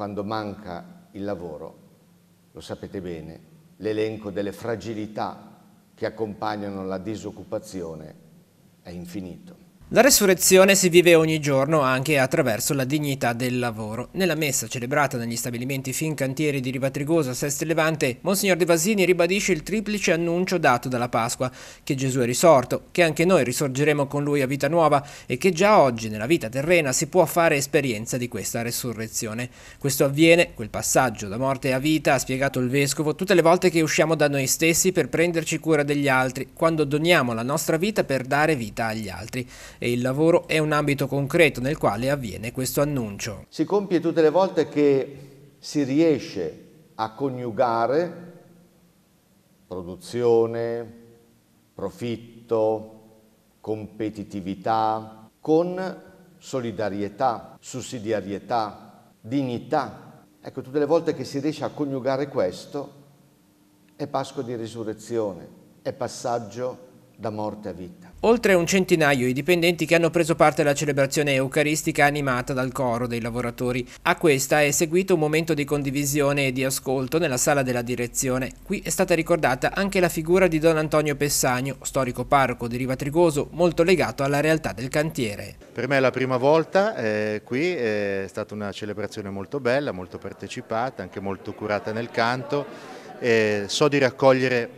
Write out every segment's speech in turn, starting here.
quando manca il lavoro, lo sapete bene, l'elenco delle fragilità che accompagnano la disoccupazione è infinito. La resurrezione si vive ogni giorno anche attraverso la dignità del lavoro. Nella messa celebrata negli stabilimenti Fincantieri di Rivatrigosa, Seste Levante, Monsignor De Vasini ribadisce il triplice annuncio dato dalla Pasqua, che Gesù è risorto, che anche noi risorgeremo con lui a vita nuova e che già oggi nella vita terrena si può fare esperienza di questa resurrezione. Questo avviene, quel passaggio da morte a vita, ha spiegato il Vescovo, tutte le volte che usciamo da noi stessi per prenderci cura degli altri, quando doniamo la nostra vita per dare vita agli altri e il lavoro è un ambito concreto nel quale avviene questo annuncio. Si compie tutte le volte che si riesce a coniugare produzione, profitto, competitività con solidarietà, sussidiarietà, dignità. Ecco, tutte le volte che si riesce a coniugare questo è Pasqua di risurrezione, è passaggio di da morte a vita. Oltre un centinaio i dipendenti che hanno preso parte alla celebrazione eucaristica animata dal coro dei lavoratori. A questa è seguito un momento di condivisione e di ascolto nella sala della direzione. Qui è stata ricordata anche la figura di Don Antonio Pessagno, storico parroco di Rivatrigoso, molto legato alla realtà del cantiere. Per me è la prima volta eh, qui, eh, è stata una celebrazione molto bella, molto partecipata, anche molto curata nel canto. Eh, so di raccogliere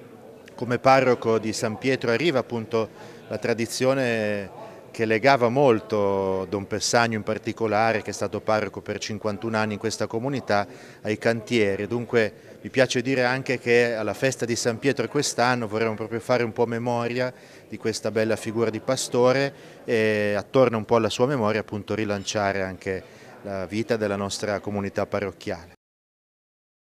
come parroco di San Pietro arriva appunto la tradizione che legava molto Don Pessagno in particolare, che è stato parroco per 51 anni in questa comunità, ai cantieri. Dunque mi piace dire anche che alla festa di San Pietro quest'anno vorremmo proprio fare un po' memoria di questa bella figura di pastore e attorno un po' alla sua memoria appunto rilanciare anche la vita della nostra comunità parrocchiale.